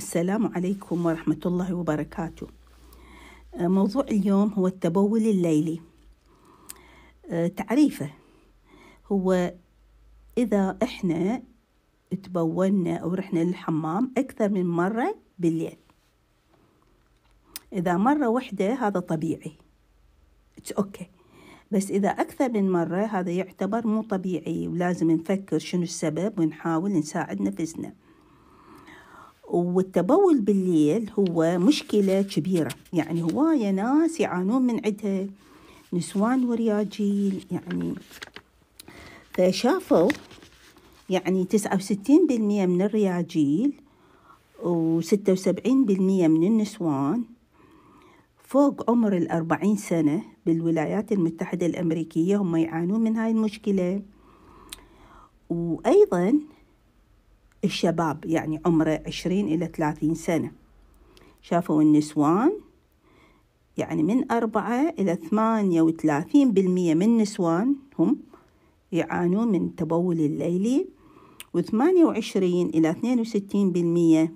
السلام عليكم ورحمة الله وبركاته آه، موضوع اليوم هو التبول الليلي آه، تعريفه هو إذا إحنا تبولنا أو رحنا للحمام أكثر من مرة بالليل إذا مرة واحدة هذا طبيعي أوكي بس إذا أكثر من مرة هذا يعتبر مو طبيعي ولازم نفكر شنو السبب ونحاول نساعد نفسنا والتبول بالليل هو مشكلة كبيرة يعني هواية ناس يعانون من عدها نسوان ورياجيل يعني فشافوا يعني تسعة وستين بالمية من الرياجيل وستة وسبعين بالمية من النسوان فوق عمر الأربعين سنة بالولايات المتحدة الأمريكية هم يعانون من هاي المشكلة وأيضاً الشباب يعني عمره عشرين إلى ثلاثين سنة شافوا النسوان يعني من أربعة إلى ثمانية وثلاثين بالمية من النسوان هم يعانون من التبول الليلي وثمانية وعشرين إلى اثنين وستين بالمية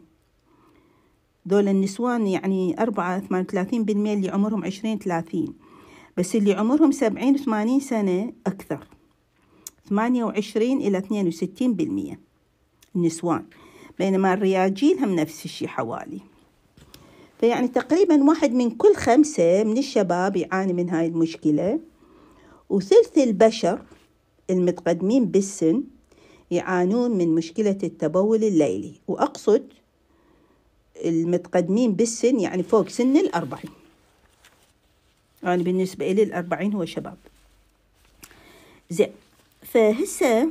دول النسوان يعني أربعة ثمانية وثلاثين بالمية اللي عمرهم عشرين ثلاثين بس اللي عمرهم سبعين وثمانين سنة أكثر ثمانية وعشرين إلى اثنين وستين بالمية النسوان بينما الرياجيل هم نفس الشيء حوالي فيعني تقريبا واحد من كل خمسة من الشباب يعاني من هاي المشكلة وثلث البشر المتقدمين بالسن يعانون من مشكلة التبول الليلي وأقصد المتقدمين بالسن يعني فوق سن الأربعين أنا يعني بالنسبة إلي الأربعين هو شباب زين فهسه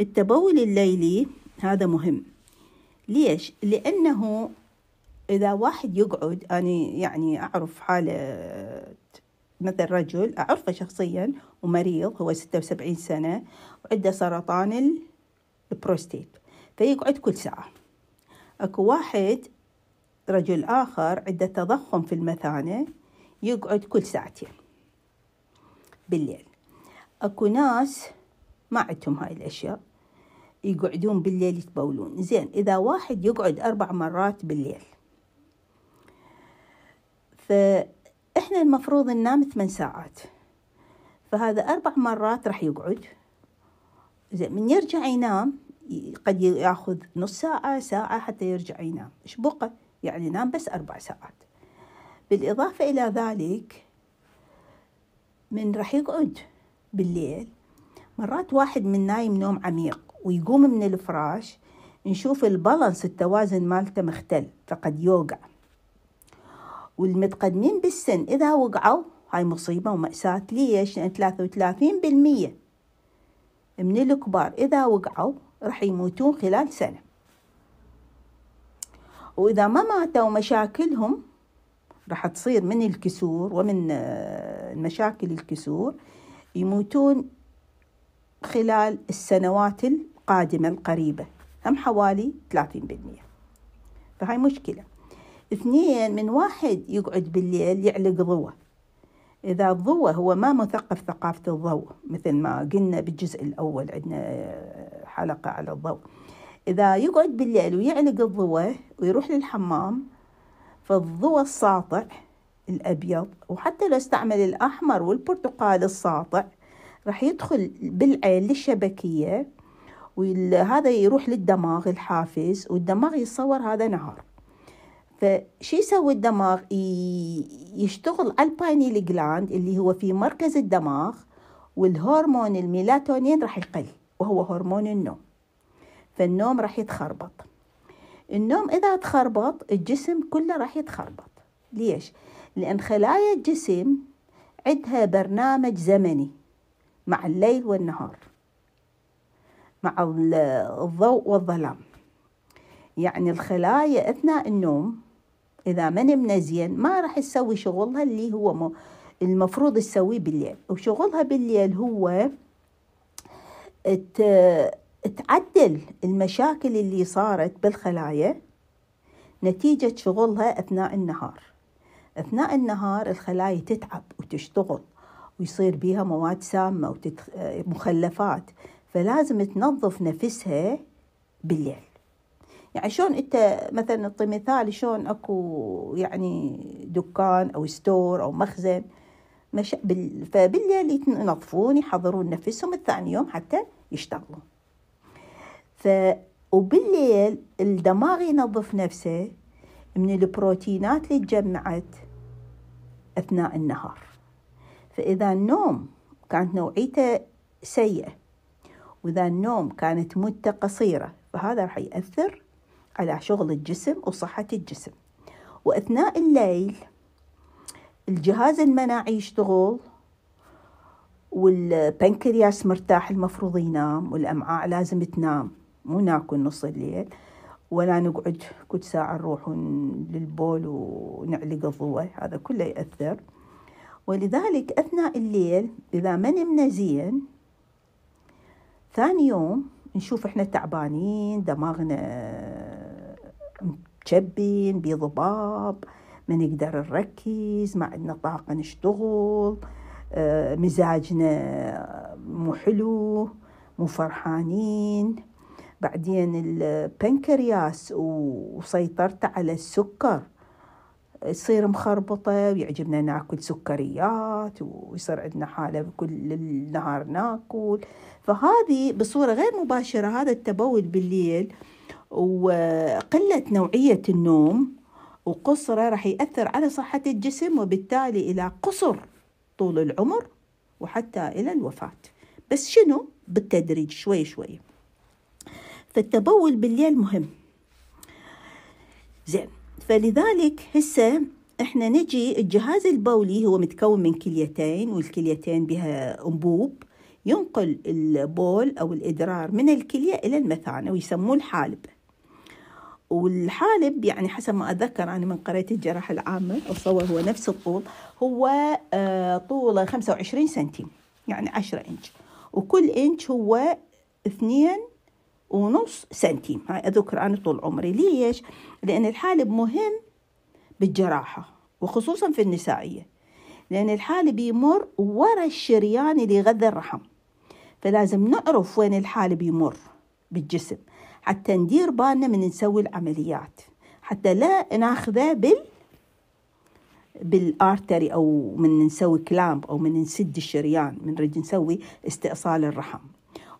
التبول الليلي هذا مهم ليش؟ لأنه إذا واحد يقعد أنا يعني أعرف حالة مثل رجل أعرفه شخصيا ومريض هو 76 سنة وعنده سرطان البروستيت فيقعد كل ساعة أكو واحد رجل آخر عنده تضخم في المثانة يقعد كل ساعتين بالليل أكو ناس ما عندهم هاي الأشياء يقعدون بالليل يتبولون زين إذا واحد يقعد أربع مرات بالليل فإحنا المفروض ننام ثمان ساعات فهذا أربع مرات راح يقعد زين من يرجع ينام قد ياخذ نص ساعة ساعة حتى يرجع ينام إيش بقى يعني نام بس أربع ساعات بالإضافة إلى ذلك من راح يقعد بالليل مرات واحد من نايم نوم عميق ويقوم من الفراش نشوف البالانس التوازن مالته مختل فقد يوقع والمتقدمين بالسن إذا وقعوا هاي مصيبة ومأساة ليش؟ لأن 33% من الكبار إذا وقعوا راح يموتون خلال سنة وإذا ما ماتوا مشاكلهم راح تصير من الكسور ومن آه، مشاكل الكسور يموتون خلال السنوات القادمة القريبة هم حوالي 30% فهاي مشكلة اثنين من واحد يقعد بالليل يعلق ضوء إذا الضوء هو ما مثقف ثقافة الضوء مثل ما قلنا بالجزء الأول عندنا حلقة على الضوء إذا يقعد بالليل ويعلق الضوء ويروح للحمام فالضوء الساطع الأبيض وحتى لو استعمل الأحمر والبرتقال الساطع راح يدخل بالعين للشبكية وهذا يروح للدماغ الحافز والدماغ يتصور هذا نهار فشي يسوي الدماغ يشتغل الباينيل جلاند اللي هو في مركز الدماغ والهرمون الميلاتونين راح يقل وهو هرمون النوم فالنوم راح يتخربط النوم إذا تخربط الجسم كله راح يتخربط ليش؟ لأن خلايا الجسم عندها برنامج زمني مع الليل والنهار مع الضوء والظلام يعني الخلايا أثناء النوم إذا ما نمنا زين ما راح تسوي شغلها اللي هو المفروض تسويه بالليل وشغلها بالليل هو تعدل المشاكل اللي صارت بالخلايا نتيجة شغلها أثناء النهار أثناء النهار الخلايا تتعب وتشتغل ويصير بيها مواد سامة ومخلفات وتتخ... فلازم تنظف نفسها بالليل يعني شلون انت مثلا نعطي مثال شلون اكو يعني دكان او ستور او مخزن مش بال... فبالليل ينظفون يحضرون نفسهم الثاني يوم حتى يشتغلون ف وبالليل الدماغ ينظف نفسه من البروتينات اللي تجمعت اثناء النهار فاذا النوم كانت نوعيته سيئه وإذا النوم كانت مدة قصيرة فهذا راح يأثر على شغل الجسم وصحة الجسم وأثناء الليل الجهاز المناعي يشتغل والبنكرياس مرتاح المفروض ينام والأمعاء لازم تنام مو ناكل نص الليل ولا نقعد كل ساعة نروح للبول ونعلق الضوء هذا كله يأثر ولذلك أثناء الليل إذا ما نمنا زين ثاني يوم نشوف احنا تعبانين دماغنا آه، متشبين بضباب ما نقدر نركز ما عندنا طاقة نشتغل آه، مزاجنا مو حلو مو فرحانين بعدين البنكرياس وسيطرته على السكر تصير مخربطة ويعجبنا ناكل سكريات ويصير عندنا حالة كل النهار ناكل فهذه بصورة غير مباشرة هذا التبول بالليل وقلة نوعية النوم وقصره راح يأثر على صحة الجسم وبالتالي إلى قصر طول العمر وحتى إلى الوفاة بس شنو بالتدريج شوي شوي فالتبول بالليل مهم زين فلذلك هسه احنا نجي الجهاز البولي هو متكون من كليتين والكليتين بها انبوب ينقل البول او الادرار من الكليه الى المثانه ويسموه الحالب والحالب يعني حسب ما اتذكر انا من قريت الجراحه العامه اتصور هو نفس الطول هو آه، طوله 25 سنتيم يعني 10 انش وكل انش هو اثنين ونص سنتيم هاي أذكر أنا طول عمري ليش؟ لأن الحالب مهم بالجراحة وخصوصا في النسائية لأن الحالب يمر ورا الشريان اللي يغذي الرحم فلازم نعرف وين الحالب يمر بالجسم حتى ندير بالنا من نسوي العمليات حتى لا ناخذه بال بالارتري او من نسوي كلامب او من نسد الشريان من نريد نسوي استئصال الرحم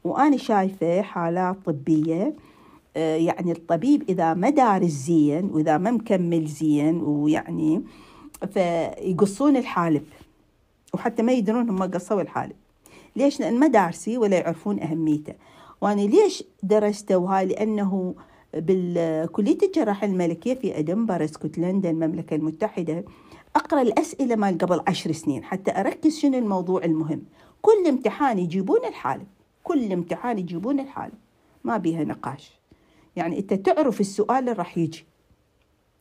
وأنا شايفة حالات طبية آه، يعني الطبيب إذا ما دارس زين وإذا ما مكمل زين ويعني فيقصون الحالب وحتى ما يدرون هم قصوا الحالب ليش لأن ما دارسي ولا يعرفون أهميته وأنا ليش درسته وهاي لأنه بالكلية الجراحة الملكية في أدنبرا اسكتلندا المملكة المتحدة أقرأ الأسئلة مال قبل عشر سنين حتى أركز شنو الموضوع المهم كل امتحان يجيبون الحالب كل امتحان يجيبون الحالة ما بيها نقاش يعني أنت تعرف السؤال اللي راح يجي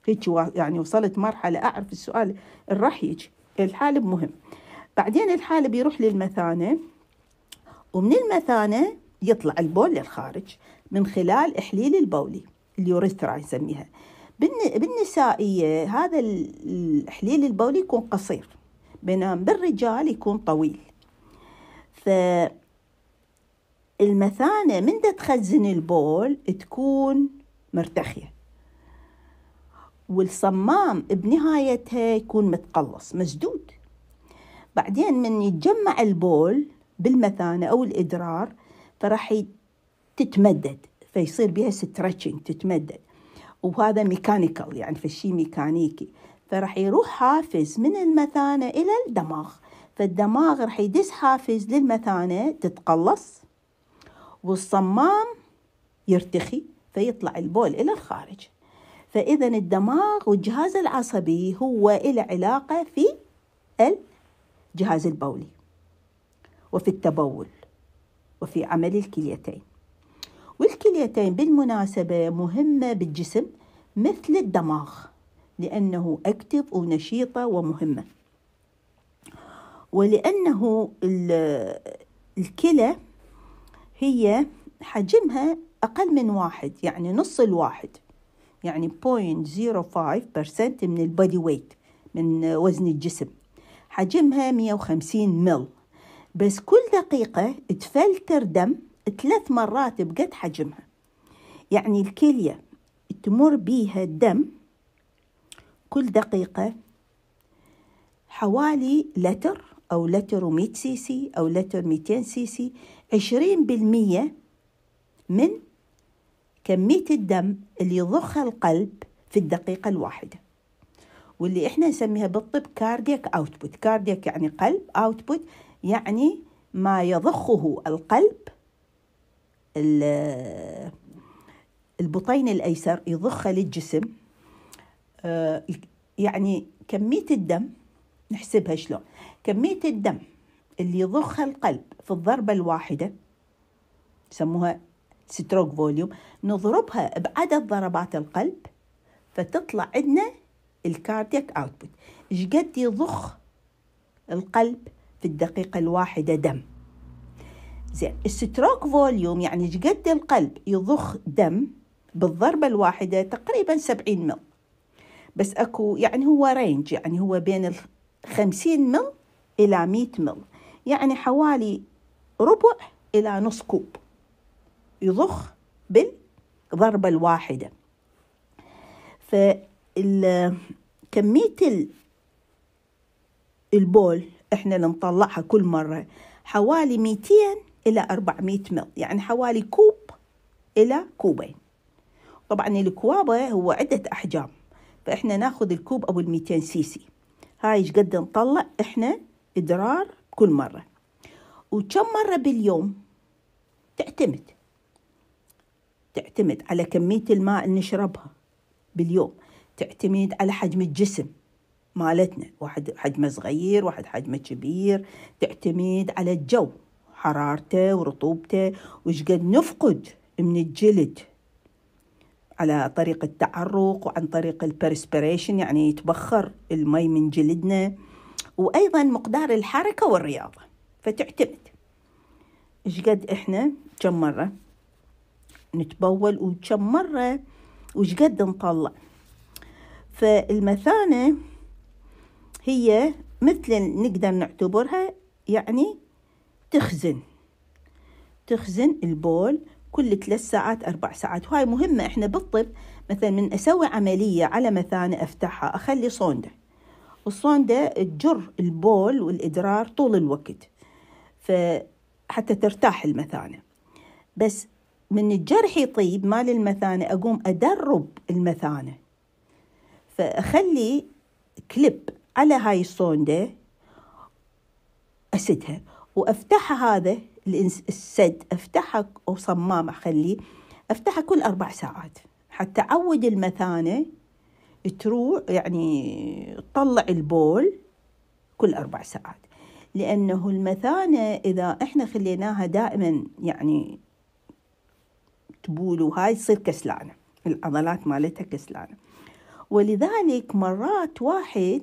هيك يعني وصلت مرحلة أعرف السؤال اللي راح يجي الحالب مهم بعدين الحالب يروح للمثانة ومن المثانة يطلع البول للخارج من خلال إحليل البولي اليوريثرا يسميها بالنسائية هذا الإحليل البولي يكون قصير بينما بالرجال يكون طويل ف المثانة من دا تخزن البول تكون مرتخية والصمام بنهايتها يكون متقلص مسدود بعدين من يتجمع البول بالمثانة أو الإدرار فراح تتمدد فيصير بها ستريتشنج تتمدد وهذا ميكانيكال يعني فشي ميكانيكي فراح يروح حافز من المثانة إلى الدماغ فالدماغ راح يدس حافز للمثانة تتقلص والصمام يرتخي فيطلع البول إلى الخارج فإذا الدماغ والجهاز العصبي هو له علاقة في الجهاز البولي وفي التبول وفي عمل الكليتين والكليتين بالمناسبة مهمة بالجسم مثل الدماغ لأنه أكتف ونشيطة ومهمة ولأنه الكلى هي حجمها أقل من واحد يعني نص الواحد يعني 0.05% من البودي ويت من وزن الجسم حجمها 150 مل بس كل دقيقة تفلتر دم ثلاث مرات بقد حجمها يعني الكلية تمر بيها الدم كل دقيقة حوالي لتر أو لتر و100 سي سي أو لتر 200 سي سي عشرين بالمية من كمية الدم اللي يضخها القلب في الدقيقة الواحدة واللي احنا نسميها بالطب كاردياك اوتبوت كاردياك يعني قلب اوتبوت يعني ما يضخه القلب البطين الايسر يضخه للجسم آه، يعني كميه الدم نحسبها شلون كميه الدم اللي يضخها القلب في الضربة الواحدة يسموها ستروك فوليوم نضربها بعدد ضربات القلب فتطلع عندنا الكاردياك اوتبوت ايش قد يضخ القلب في الدقيقة الواحدة دم زين الستروك فوليوم يعني ايش قد القلب يضخ دم بالضربة الواحدة تقريبا 70 مل بس اكو يعني هو رينج يعني هو بين ال 50 مل إلى 100 مل يعني حوالي ربع إلى نص كوب يضخ بالضربة الواحدة فكمية البول احنا اللي نطلعها كل مرة حوالي 200 إلى 400 مل يعني حوالي كوب إلى كوبين طبعا الكوابة هو عدة أحجام فإحنا ناخذ الكوب أو 200 سيسي هاي قد نطلع إحنا إدرار كل مرة وكم مرة باليوم تعتمد تعتمد على كمية الماء اللي نشربها باليوم تعتمد على حجم الجسم مالتنا واحد حجمه صغير واحد حجمه كبير تعتمد على الجو حرارته ورطوبته وش قد نفقد من الجلد على طريق التعرق وعن طريق البرسبريشن يعني يتبخر المي من جلدنا وأيضا مقدار الحركة والرياضة فتعتمد ايش قد احنا كم مره نتبول وكم مره وايش قد نطلع فالمثانه هي مثل نقدر نعتبرها يعني تخزن تخزن البول كل ثلاث ساعات أربع ساعات وهاي مهمة إحنا بالطب مثلا من أسوي عملية على مثانة أفتحها أخلي صوندة الصوندة تجر البول والإدرار طول الوقت آه، حتى ترتاح المثانة بس من الجرح يطيب مال المثانة أقوم أدرب المثانة فأخلي كليب على هاي الصوندة أسدها وأفتحها هذا السد أفتحها أو صمام أخليه أفتحها كل أربع ساعات حتى أعود المثانة تروح يعني تطلع البول كل أربع ساعات لأنه المثانة إذا إحنا خليناها دائما يعني تبول وهاي تصير كسلانة العضلات مالتها كسلانة ولذلك مرات واحد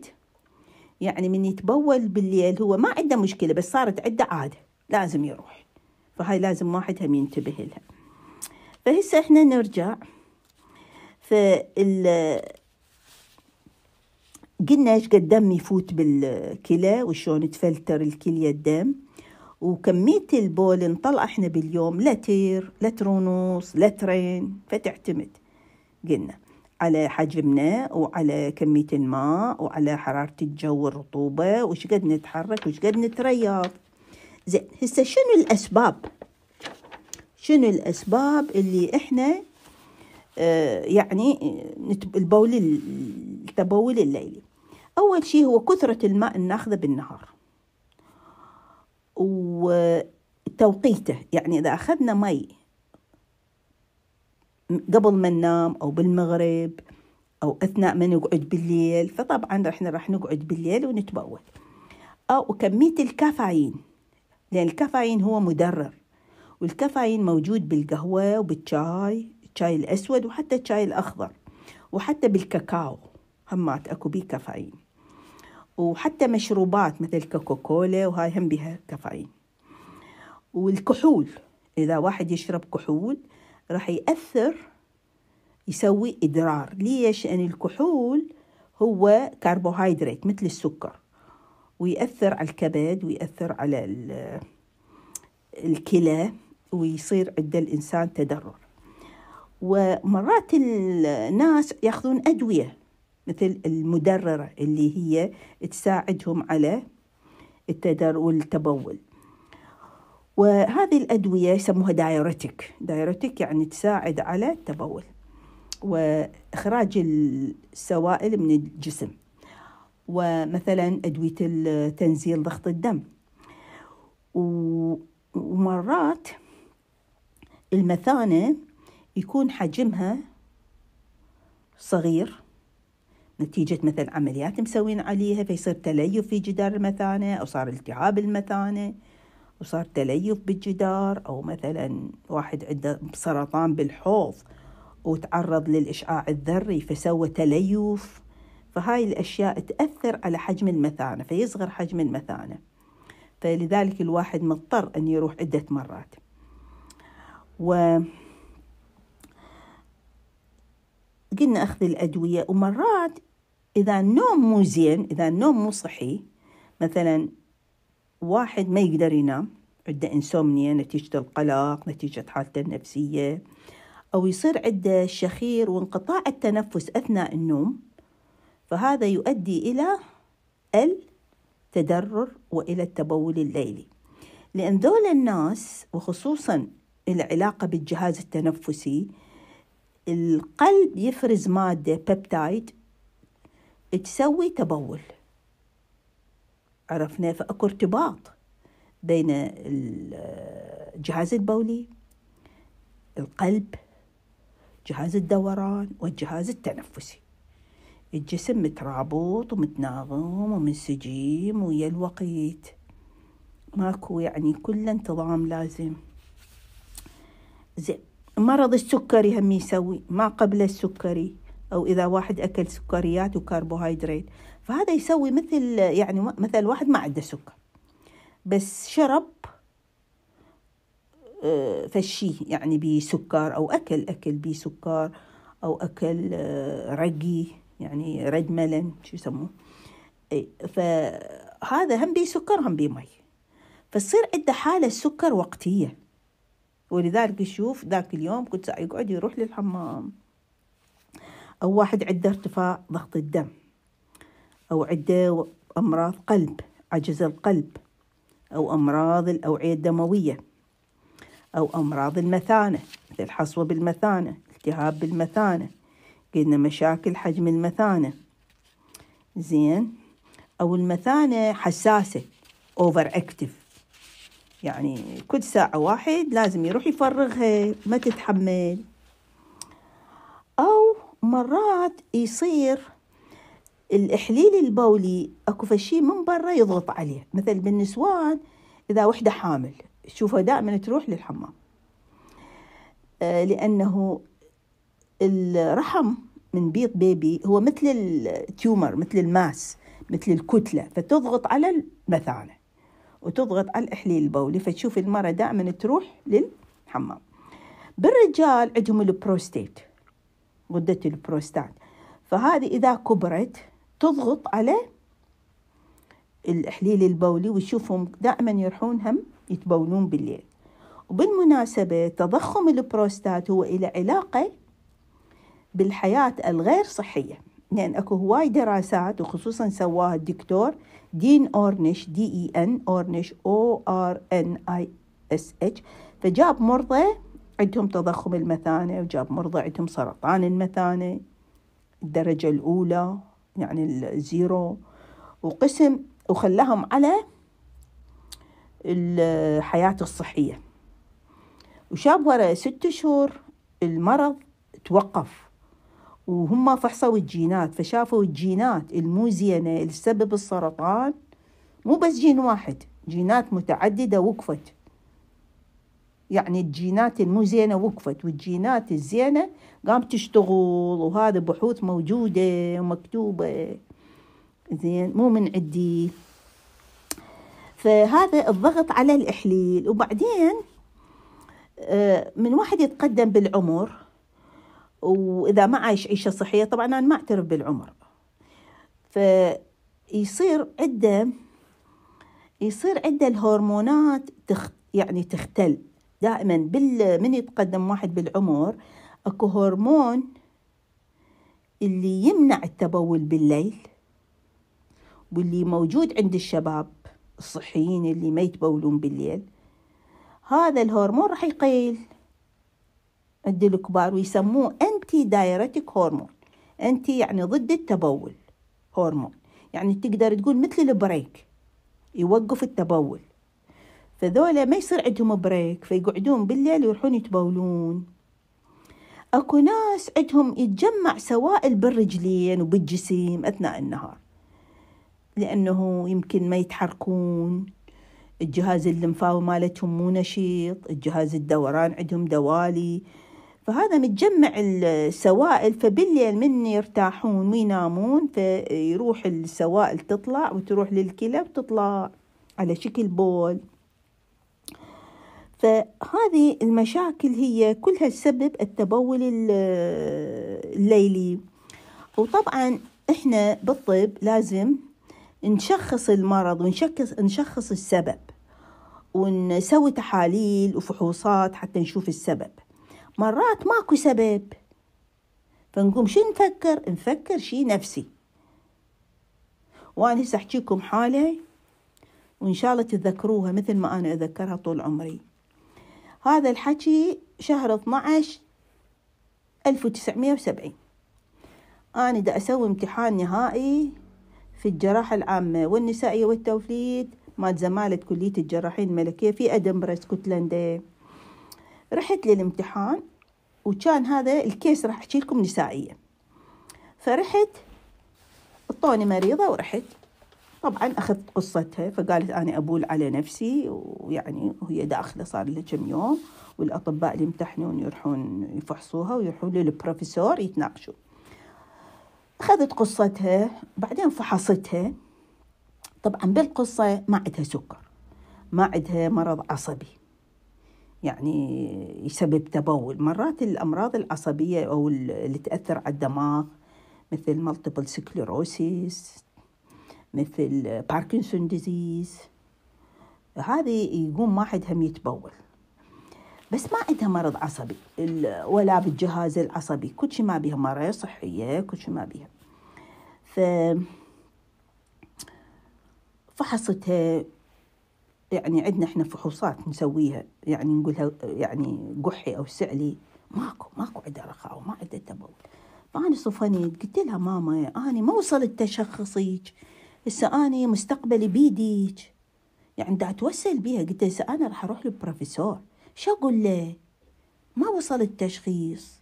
يعني من يتبول بالليل هو ما عنده مشكلة بس صارت عنده عادة لازم يروح فهاي لازم واحد هم ينتبه لها فهسه احنا نرجع فال قلنا ايش قد دم يفوت بالكلى وشون تفلتر الكلية الدم وكمية البول نطلع احنا باليوم لتر لتر ونص لترين فتعتمد قلنا على حجمنا وعلى كمية الماء وعلى حرارة الجو والرطوبة وش قد نتحرك وش قد نتريض زين هسه شنو الأسباب شنو الأسباب اللي احنا آه يعني البول التبول الليلي أول شيء هو كثرة الماء الناخذة بالنهار وتوقيته يعني إذا أخذنا مي قبل ما ننام أو بالمغرب أو أثناء ما نقعد بالليل فطبعا إحنا راح نقعد بالليل ونتبول أو آه، كمية الكافيين لأن الكافيين هو مدرر والكافيين موجود بالقهوة وبالشاي الشاي الأسود وحتى الشاي الأخضر وحتى بالكاكاو همات أكو بيه كافيين وحتى مشروبات مثل كوكاكولا وهاي هم بها كافيين والكحول إذا واحد يشرب كحول راح يأثر يسوي إدرار ليش؟ لأن الكحول هو كربوهيدرات مثل السكر ويأثر على الكبد ويأثر على الكلى ويصير عند الإنسان تدرر ومرات الناس ياخذون أدوية مثل المدررة اللي هي تساعدهم على التدر والتبول وهذه الأدوية يسموها دايرتك دايرتك يعني تساعد على التبول وإخراج السوائل من الجسم ومثلا أدوية تنزيل ضغط الدم ومرات المثانة يكون حجمها صغير نتيجة مثلا عمليات مسوين عليها فيصير تليف في جدار المثانة أو صار التهاب المثانة وصار تليف بالجدار أو مثلا واحد عنده سرطان بالحوض وتعرض للإشعاع الذري فسوى تليف فهاي الأشياء تأثر على حجم المثانة فيصغر حجم المثانة فلذلك الواحد مضطر أن يروح عدة مرات و قلنا أخذ الأدوية ومرات إذا النوم مو زين إذا النوم مو صحي مثلا واحد ما يقدر ينام عنده إنسومنيا نتيجة القلق نتيجة حالته النفسية أو يصير عنده شخير وانقطاع التنفس أثناء النوم فهذا يؤدي إلى التدرر وإلى التبول الليلي لأن ذول الناس وخصوصا العلاقة بالجهاز التنفسي القلب يفرز مادة بيبتايد تسوي تبول عرفنا فأكو ارتباط بين الجهاز البولي القلب جهاز الدوران والجهاز التنفسي الجسم مترابط ومتناغم ومنسجم ويا الوقيت ماكو يعني كل انتظام لازم زين مرض السكري هم يسوي ما قبل السكري أو إذا واحد أكل سكريات وكربوهيدرات فهذا يسوي مثل يعني مثل واحد ما عنده سكر بس شرب آه، فشي يعني بسكر أو أكل أكل بسكر أو أكل آه، رقي يعني ريد ملن شو يسموه فهذا هم بسكر هم بمي فصير فتصير عنده حالة سكر وقتية ولذلك يشوف ذاك اليوم كنت يقعد يروح للحمام أو واحد عنده ارتفاع ضغط الدم أو عنده أمراض قلب عجز القلب أو أمراض الأوعية الدموية أو أمراض المثانة مثل حصوة بالمثانة التهاب بالمثانة قلنا مشاكل حجم المثانة زين أو المثانة حساسة أوفر أكتف يعني كل ساعة واحد لازم يروح يفرغها ما تتحمل أو مرات يصير الإحليل البولي أكو فشي من برا يضغط عليه مثل بالنسوان إذا وحدة حامل تشوفها دائما تروح للحمام آه لأنه الرحم من بيض بيبي هو مثل التيومر مثل الماس مثل الكتلة فتضغط على المثانة وتضغط على الإحليل البولي فتشوف المرأة دائما تروح للحمام بالرجال عندهم البروستيت غدة البروستات فهذه إذا كبرت تضغط على الإحليل البولي وتشوفهم دائما يروحون هم يتبولون بالليل وبالمناسبة تضخم البروستات هو إلى علاقة بالحياة الغير صحية لأن أكو هواي دراسات وخصوصا سواها الدكتور دين أورنش دي إي أن أورنش أو آر إن آي اس اتش فجاب مرضى عندهم تضخم المثانة وجاب مرضى عندهم سرطان المثانة الدرجة الأولى يعني الزيرو وقسم وخلاهم على الحياة الصحية وشاب ورا ست شهور المرض توقف وهم فحصوا الجينات فشافوا الجينات المو زينه اللي تسبب السرطان مو بس جين واحد جينات متعدده وقفت يعني الجينات المو زينه وقفت والجينات الزينه قامت تشتغل وهذا بحوث موجوده ومكتوبه زين مو من عندي فهذا الضغط على الاحليل وبعدين آه، من واحد يتقدم بالعمر واذا ما عايش عيشه صحيه طبعا انا ما اعترف بالعمر فيصير عنده يصير عنده الهرمونات تخ يعني تختل دائما بال من يتقدم واحد بالعمر اكو هرمون اللي يمنع التبول بالليل واللي موجود عند الشباب الصحيين اللي ما يتبولون بالليل هذا الهرمون راح يقيل عند الكبار ويسموه انتي دايرتك هرمون انت يعني ضد التبول هرمون يعني تقدر تقول مثل البريك يوقف التبول فذولا ما يصير عندهم بريك فيقعدون بالليل ويروحون يتبولون اكو ناس عندهم يتجمع سوائل بالرجلين وبالجسم اثناء النهار لانه يمكن ما يتحركون الجهاز اللمفاوي مالتهم مو نشيط الجهاز الدوران عندهم دوالي فهذا متجمع السوائل فبالليل من يرتاحون وينامون فيروح السوائل تطلع وتروح للكلى وتطلع على شكل بول فهذه المشاكل هي كلها سبب التبول الليلي وطبعا احنا بالطب لازم نشخص المرض ونشخص نشخص السبب ونسوي تحاليل وفحوصات حتى نشوف السبب مرات ماكو سبب فنقوم شو نفكر نفكر شي نفسي وأنا هسه أحكيكم حالة وإن شاء الله تتذكروها مثل ما أنا أذكرها طول عمري هذا الحكي شهر 12 1970 أنا دا أسوي امتحان نهائي في الجراحة العامة والنسائية والتوليد مال زمالة كلية الجراحين الملكية في أدنبرا اسكتلندا رحت للامتحان وكان هذا الكيس راح احكي لكم نسائيه فرحت اعطوني مريضه ورحت طبعا اخذت قصتها فقالت انا ابول على نفسي ويعني وهي داخله صار لها كم يوم والاطباء اللي يمتحنون يروحون يفحصوها ويروحون للبروفيسور يتناقشوا اخذت قصتها بعدين فحصتها طبعا بالقصه ما عندها سكر ما عندها مرض عصبي يعني يسبب تبول مرات الأمراض العصبية أو اللي تأثر على الدماغ مثل مالتيبل سكليروسيس مثل باركنسون ديزيز هذه يقوم واحد هم يتبول بس ما عندها مرض عصبي ولا بالجهاز العصبي كل شيء ما بيها مرض صحية كل شيء ما بيها ف فحصتها يعني عندنا احنا فحوصات نسويها يعني نقولها يعني قحي أو سعلي ماكو ماكو عندها رخاء وما عندها تبول فأنا صفنيت قلت لها ماما أنا ما وصلت تشخصيك هسه أنا مستقبلي بيديك يعني دا أتوسل بيها قلت لها أنا راح أروح للبروفيسور شو أقول له ما وصل التشخيص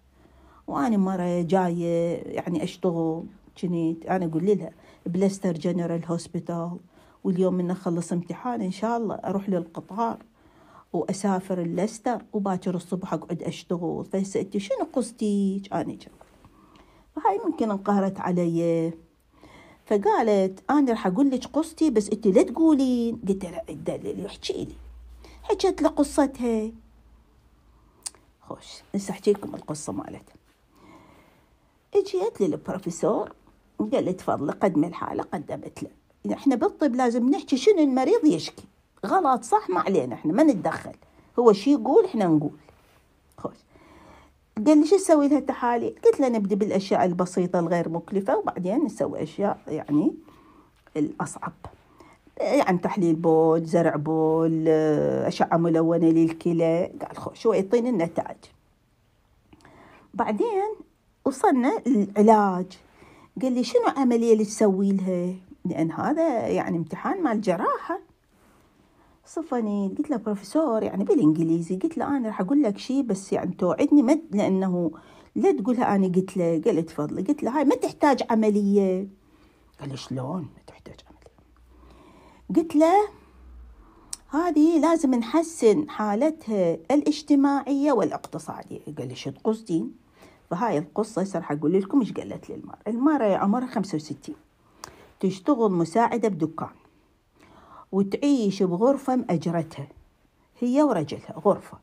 وأنا مرة جاية يعني أشتغل كنت أنا أقول لها بلستر جنرال هوسبيتال واليوم من أخلص امتحان إن شاء الله أروح للقطار واسافر لستر وباكر الصبح اقعد اشتغل فسالتي شنو قصديك انا جاوب فهاي ممكن انقهرت علي فقالت انا راح اقول لك قصتي بس انت لا تقولين قلت لها الدليل واحكي لي حكت له قصتها خوش هسه احكي لكم القصه مالتها اجيت للبروفيسور قال لي قدمي قدم الحاله قدمت له احنا بالطب لازم نحكي شنو المريض يشكي غلط صح ما علينا احنا ما نتدخل هو شي يقول احنا نقول خوش قال لي شو اسوي لها تحاليل قلت له نبدا بالاشياء البسيطه الغير مكلفه وبعدين نسوي اشياء يعني الاصعب يعني تحليل بول زرع بول أشعة ملونة للكلى قال خوش شوي يعطيني النتائج بعدين وصلنا للعلاج قال لي شنو عملية اللي تسوي لها لأن هذا يعني امتحان مال جراحة صفني قلت له بروفيسور يعني بالانجليزي قلت له انا راح اقول لك شيء بس يعني توعدني ما لانه لا تقولها انا قلت له قال تفضلي قلت له هاي ما تحتاج عمليه قال لي شلون ما تحتاج عمليه قلت له هذه لازم نحسن حالتها الاجتماعيه والاقتصاديه قال لي شو تقصدين فهاي القصه هسه راح اقول لكم ايش قالت لي المراه المراه عمرها 65 تشتغل مساعده بدكان وتعيش بغرفة مأجرتها هي ورجلها غرفة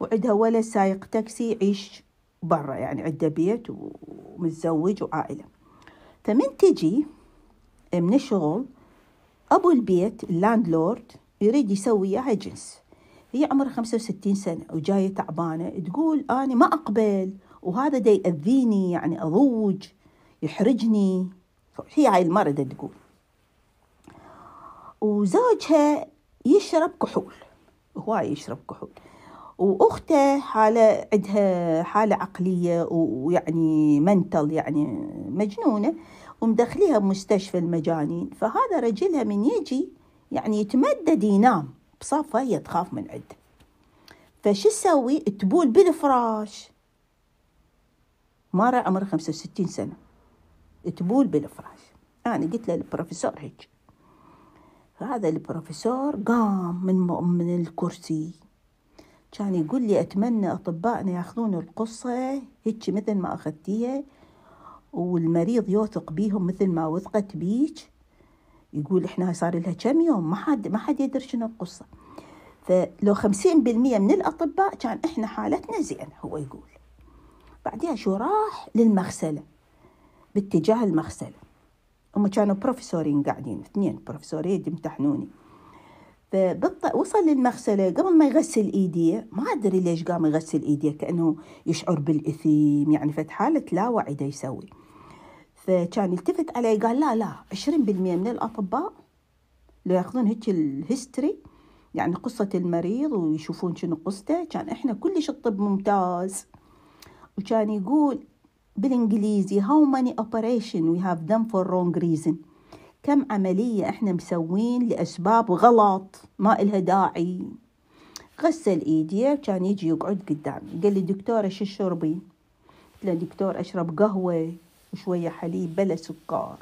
وعندها ولد سايق تاكسي يعيش برا يعني عنده بيت ومتزوج وعائلة فمن تجي من الشغل أبو البيت اللاندلورد يريد يسوي إياها جنس هي عمرها 65 سنة وجاية تعبانة تقول أنا ما أقبل وهذا دا يأذيني يعني أضوج يحرجني هي هاي المرضى تقول وزوجها يشرب كحول هواي يشرب كحول واخته حاله عندها حاله عقليه ويعني منتل يعني مجنونه ومدخليها بمستشفى المجانين فهذا رجلها من يجي يعني يتمدد ينام بصفة هي تخاف من عده فش تسوي تبول بالفراش مارة عمرها 65 سنة تبول بالفراش أنا يعني قلت للبروفيسور هيك فهذا البروفيسور قام من من الكرسي كان يقول لي أتمنى أطبائنا ياخذون القصة هيك مثل ما أخذتيها والمريض يوثق بيهم مثل ما وثقت بيك يقول احنا صار لها كم يوم ما حد ما حد يدري شنو القصه فلو 50% من الاطباء كان احنا حالتنا زين هو يقول بعدها شو راح للمغسله باتجاه المغسله هم كانوا بروفيسورين قاعدين اثنين بروفيسورين يمتحنوني فوصل وصل للمغسله قبل ما يغسل ايديه ما ادري ليش قام يغسل ايديه كانه يشعر بالاثيم يعني فتحاله لا وعي دا يسوي فكان التفت علي قال لا لا 20% من الاطباء لو ياخذون هيك الهيستوري يعني قصة المريض ويشوفون شنو قصته كان احنا كلش الطب ممتاز وكان يقول بالانجليزي how many operation we have done for wrong reason كم عملية احنا مسوين لأسباب غلط ما إلها داعي غسل إيدي كان يجي يقعد قدامي قال لي دكتورة شو شربي قلت له دكتور أشرب قهوة وشوية حليب بلا سكر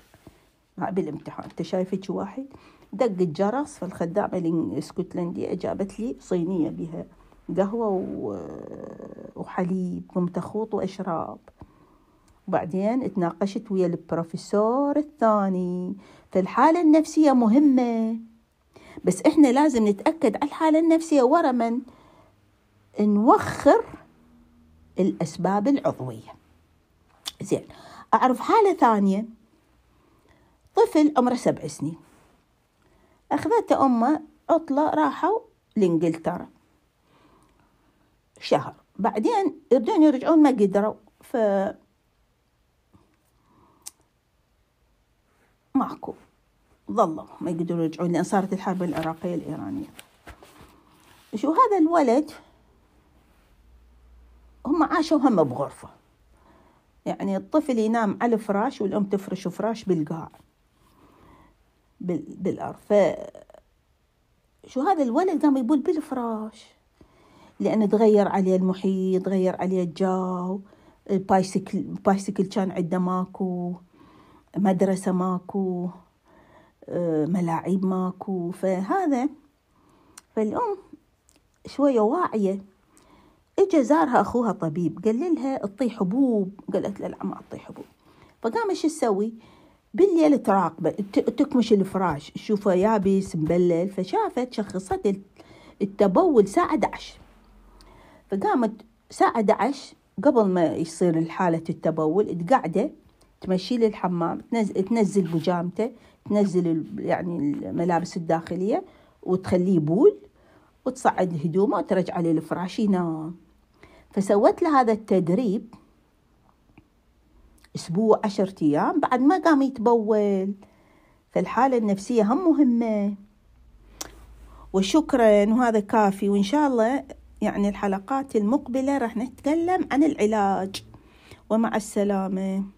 بالامتحان انت شايفك واحد دق الجرس فالخدامة الاسكتلندية جابت لي صينية بها قهوة وحليب ومتخوط وأشراب وبعدين تناقشت ويا البروفيسور الثاني فالحالة النفسية مهمة بس احنا لازم نتأكد على الحالة النفسية ورا من نوخر الأسباب العضوية زين أعرف حالة ثانية طفل عمره سبع سنين أخذته أمه عطلة راحوا لإنجلترا شهر بعدين يردون يرجعون ما قدروا ف ماكو ظلوا ما يقدروا يرجعون لأن صارت الحرب العراقية الإيرانية شو هذا الولد هم عاشوا هم بغرفة يعني الطفل ينام على الفراش والأم تفرش فراش بالقاع بالأرض ف شو هذا الولد قام يبول بالفراش لأن تغير عليه المحيط تغير عليه الجو البايسكل البايسكل كان عنده ماكو مدرسة ماكو آه، ملاعب ماكو فهذا فالأم شوية واعية إجا زارها أخوها طبيب قال لها اطي حبوب قالت له لا ما اطي حبوب فقام شو تسوي بالليل تراقبه تكمش الفراش تشوفه يابس مبلل فشافت شخصت التبول ساعة 11 فقامت ساعة 11 قبل ما يصير حالة التبول تقعده تمشي للحمام تنزل, تنزل بجامته تنزل يعني الملابس الداخلية وتخليه يبول وتصعد هدومه وترجعه للفراش ينام فسوت له هذا التدريب أسبوع عشرة أيام بعد ما قام يتبول فالحالة النفسية هم مهمة وشكرا وهذا كافي وإن شاء الله يعني الحلقات المقبلة راح نتكلم عن العلاج ومع السلامه